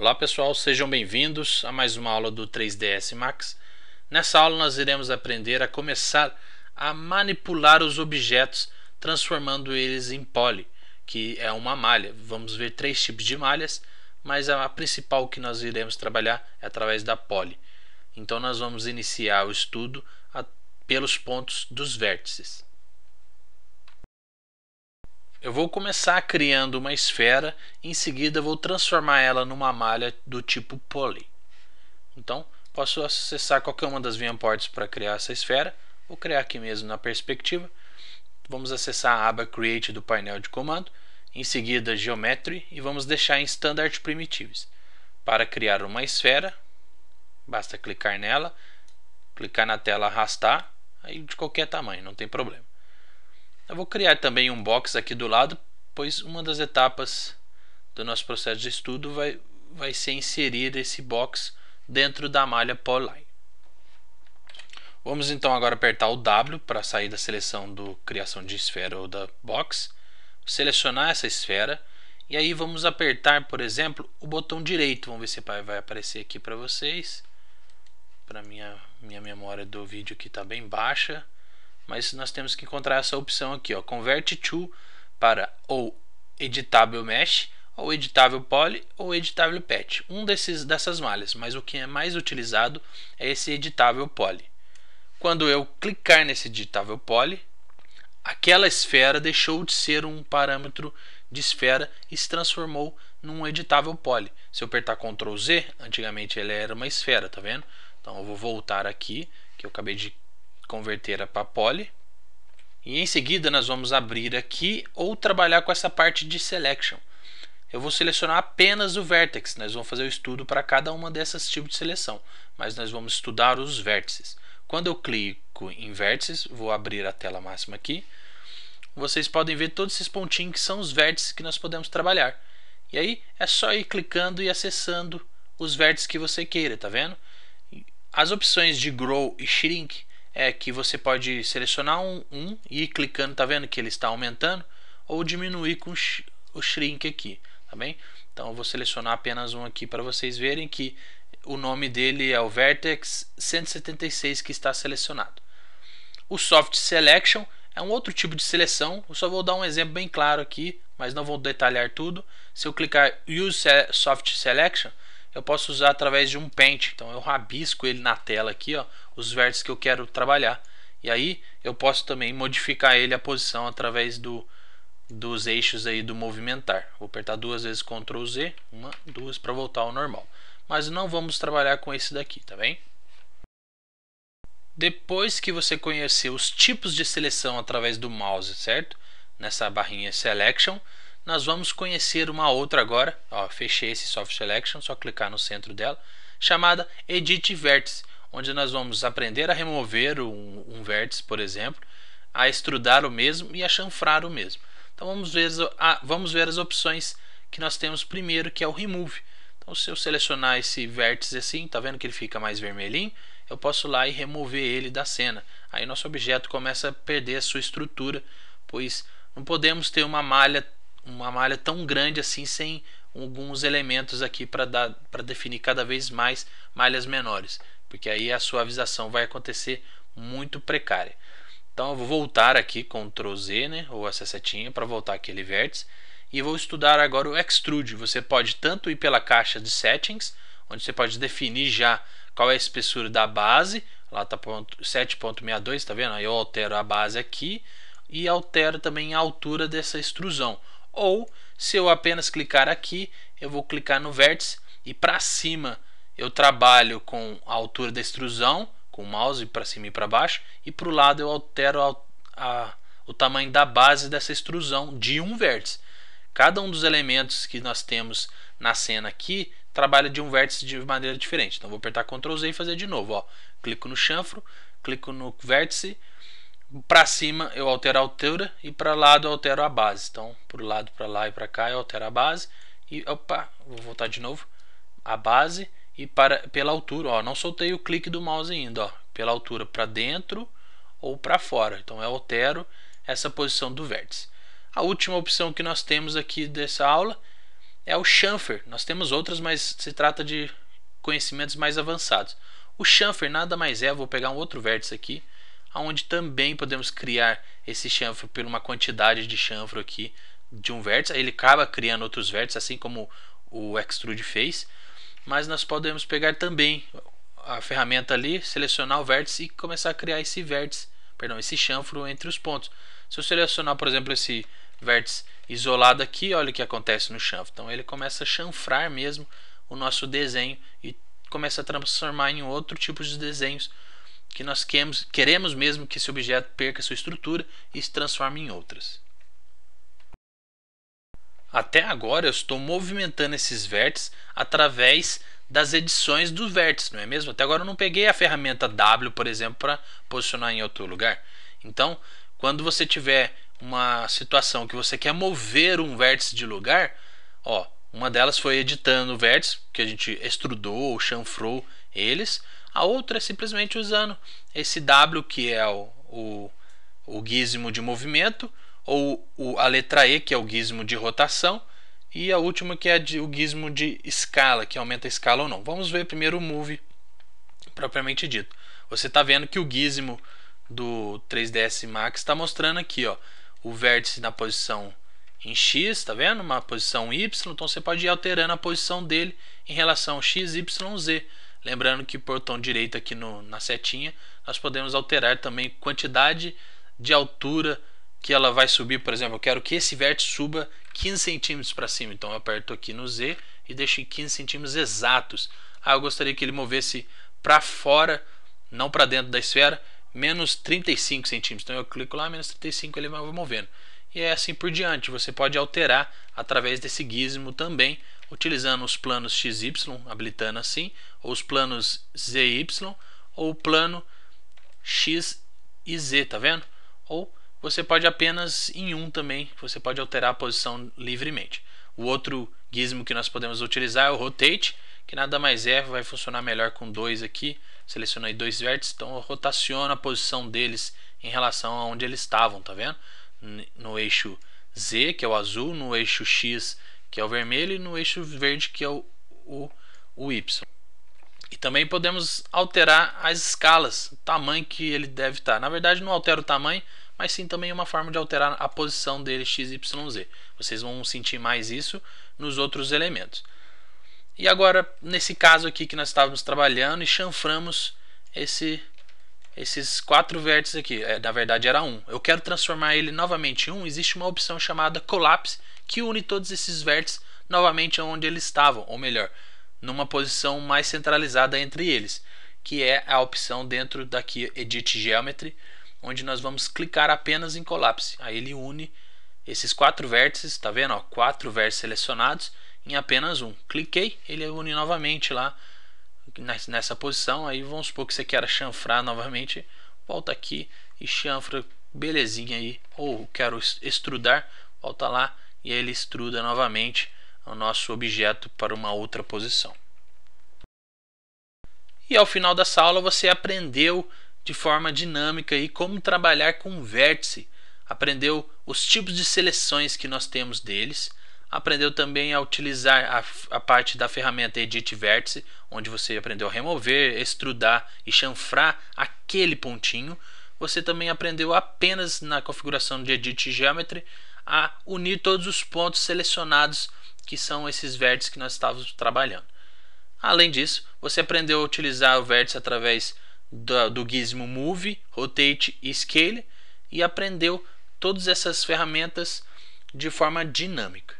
Olá pessoal, sejam bem-vindos a mais uma aula do 3ds Max. Nessa aula nós iremos aprender a começar a manipular os objetos transformando eles em poly, que é uma malha. Vamos ver três tipos de malhas, mas a principal que nós iremos trabalhar é através da poly. Então nós vamos iniciar o estudo pelos pontos dos vértices. Eu vou começar criando uma esfera, em seguida vou transformar ela numa malha do tipo poly. Então, posso acessar qualquer uma das viewports para criar essa esfera. Vou criar aqui mesmo na perspectiva. Vamos acessar a aba Create do painel de comando, em seguida Geometry e vamos deixar em Standard Primitives. Para criar uma esfera, basta clicar nela, clicar na tela arrastar, aí de qualquer tamanho, não tem problema. Eu vou criar também um box aqui do lado, pois uma das etapas do nosso processo de estudo vai, vai ser inserir esse box dentro da malha Polyline. Vamos então agora apertar o W para sair da seleção do criação de esfera ou da box, selecionar essa esfera e aí vamos apertar, por exemplo, o botão direito. Vamos ver se vai aparecer aqui para vocês. Para minha minha memória do vídeo aqui está bem baixa mas nós temos que encontrar essa opção aqui, ó, convert to para ou editável mesh, ou editável poly ou editável patch, um desses dessas malhas, mas o que é mais utilizado é esse editável poly. Quando eu clicar nesse editável poly, aquela esfera deixou de ser um parâmetro de esfera e se transformou num editável poly. Se eu apertar Ctrl Z, antigamente ele era uma esfera, tá vendo? Então eu vou voltar aqui, que eu acabei de converter para poly. E em seguida nós vamos abrir aqui ou trabalhar com essa parte de selection. Eu vou selecionar apenas o vertex, nós vamos fazer o estudo para cada uma dessas tipos de seleção, mas nós vamos estudar os vértices. Quando eu clico em vértices, vou abrir a tela máxima aqui, vocês podem ver todos esses pontinhos que são os vértices que nós podemos trabalhar. E aí é só ir clicando e acessando os vértices que você queira, tá vendo? As opções de Grow e Shrink é que você pode selecionar um, um e ir clicando, tá vendo que ele está aumentando, ou diminuir com o shrink aqui, tá bem? Então eu vou selecionar apenas um aqui para vocês verem que o nome dele é o Vertex 176 que está selecionado. O Soft Selection é um outro tipo de seleção, eu só vou dar um exemplo bem claro aqui, mas não vou detalhar tudo. Se eu clicar Use Soft Selection, eu posso usar através de um Paint, então eu rabisco ele na tela aqui, ó, os vértices que eu quero trabalhar. E aí eu posso também modificar ele a posição através do, dos eixos aí do movimentar. Vou apertar duas vezes Ctrl Z, uma, duas para voltar ao normal. Mas não vamos trabalhar com esse daqui, tá bem? Depois que você conhecer os tipos de seleção através do mouse, certo? Nessa barrinha Selection, nós vamos conhecer uma outra agora. Ó, fechei esse Soft Selection, só clicar no centro dela, chamada Edit Vértice onde nós vamos aprender a remover um, um vértice, por exemplo, a extrudar o mesmo e a chanfrar o mesmo. Então vamos ver, a, vamos ver as opções que nós temos primeiro, que é o remove. Então se eu selecionar esse vértice assim, tá vendo que ele fica mais vermelhinho? Eu posso ir lá e remover ele da cena. Aí nosso objeto começa a perder a sua estrutura, pois não podemos ter uma malha uma malha tão grande assim sem alguns elementos aqui para definir cada vez mais malhas menores, porque aí a suavização vai acontecer muito precária. Então eu vou voltar aqui com Ctrl Z, né, ou essa setinha, para voltar aquele vértice, e vou estudar agora o Extrude. Você pode tanto ir pela caixa de Settings, onde você pode definir já qual é a espessura da base, lá está 7.62, tá vendo? Aí eu altero a base aqui e altero também a altura dessa extrusão. Ou se eu apenas clicar aqui, eu vou clicar no vértice e para cima eu trabalho com a altura da extrusão, com o mouse para cima e para baixo, e para o lado eu altero a, a, o tamanho da base dessa extrusão de um vértice. Cada um dos elementos que nós temos na cena aqui trabalha de um vértice de maneira diferente. Então vou apertar Ctrl Z e fazer de novo. Ó. Clico no chanfro, clico no vértice, para cima eu altero a altura e para lado eu altero a base. Então, para o lado, para lá e para cá eu altero a base. E opa, vou voltar de novo. A base e para, pela altura. Ó, não soltei o clique do mouse ainda. Ó, pela altura para dentro ou para fora. Então eu altero essa posição do vértice. A última opção que nós temos aqui dessa aula é o chamfer. Nós temos outras, mas se trata de conhecimentos mais avançados. O chamfer nada mais é, vou pegar um outro vértice aqui onde também podemos criar esse chanfro por uma quantidade de chanfro aqui de um vértice. Ele acaba criando outros vértices, assim como o extrude fez. Mas nós podemos pegar também a ferramenta ali, selecionar o vértice e começar a criar esse vértice, perdão, esse chanfro entre os pontos. Se eu selecionar, por exemplo, esse vértice isolado aqui, olha o que acontece no chanfro. Então ele começa a chanfrar mesmo o nosso desenho e começa a transformar em outro tipo de desenhos que nós queremos, queremos mesmo que esse objeto perca sua estrutura e se transforme em outras. Até agora eu estou movimentando esses vértices através das edições dos vértices, não é mesmo? Até agora eu não peguei a ferramenta W, por exemplo, para posicionar em outro lugar. Então, quando você tiver uma situação que você quer mover um vértice de lugar, ó, uma delas foi editando o vértice, que a gente extrudou ou chanfrou eles. A outra é simplesmente usando esse W, que é o, o, o gizmo de movimento, ou o, a letra E, que é o gizmo de rotação, e a última que é de, o gizmo de escala, que aumenta a escala ou não. Vamos ver primeiro o move propriamente dito. Você está vendo que o gizmo do 3ds Max está mostrando aqui ó, o vértice na posição em x, está vendo? Uma posição y, então você pode ir alterando a posição dele em relação a x, y, z. Lembrando que o botão direito aqui no, na setinha, nós podemos alterar também quantidade de altura que ela vai subir. Por exemplo, eu quero que esse vértice suba 15 centímetros para cima. Então eu aperto aqui no Z e deixo em 15 centímetros exatos. Ah, eu gostaria que ele movesse para fora, não para dentro da esfera, menos 35 centímetros. Então eu clico lá, menos 35 ele vai movendo e é assim por diante. Você pode alterar através desse gizmo também, utilizando os planos XY, habilitando assim, ou os planos ZY, ou o plano X e Z, tá vendo? Ou você pode apenas em um também, você pode alterar a posição livremente. O outro gizmo que nós podemos utilizar é o rotate, que nada mais é, vai funcionar melhor com dois aqui. Selecionei dois vértices, então eu rotaciono a posição deles em relação a onde eles estavam, tá vendo? no eixo Z, que é o azul, no eixo X, que é o vermelho, e no eixo verde, que é o, o, o Y. E também podemos alterar as escalas, o tamanho que ele deve estar. Na verdade, não altera o tamanho, mas sim também uma forma de alterar a posição dele x, y, z. Vocês vão sentir mais isso nos outros elementos. E agora, nesse caso aqui que nós estávamos trabalhando e chanframos esse esses quatro vértices aqui, é, na verdade era um. Eu quero transformar ele novamente em um. Existe uma opção chamada Collapse que une todos esses vértices novamente onde eles estavam, ou melhor, numa posição mais centralizada entre eles, que é a opção dentro daqui Edit Geometry, onde nós vamos clicar apenas em Collapse. Aí ele une esses quatro vértices, tá vendo? Ó, quatro vértices selecionados em apenas um. Cliquei, ele une novamente lá nessa posição. Aí vamos supor que você queira chanfrar novamente. Volta aqui e chanfra, belezinha aí. Ou quero extrudar, volta lá e aí ele extruda novamente o nosso objeto para uma outra posição. E ao final dessa aula você aprendeu de forma dinâmica e como trabalhar com vértice. Aprendeu os tipos de seleções que nós temos deles Aprendeu também a utilizar a, a parte da ferramenta Edit Vértice, onde você aprendeu a remover, extrudar e chanfrar aquele pontinho. Você também aprendeu apenas na configuração de Edit Geometry a unir todos os pontos selecionados que são esses vértices que nós estávamos trabalhando. Além disso, você aprendeu a utilizar o vértice através do, do gizmo Move, Rotate e Scale e aprendeu todas essas ferramentas de forma dinâmica.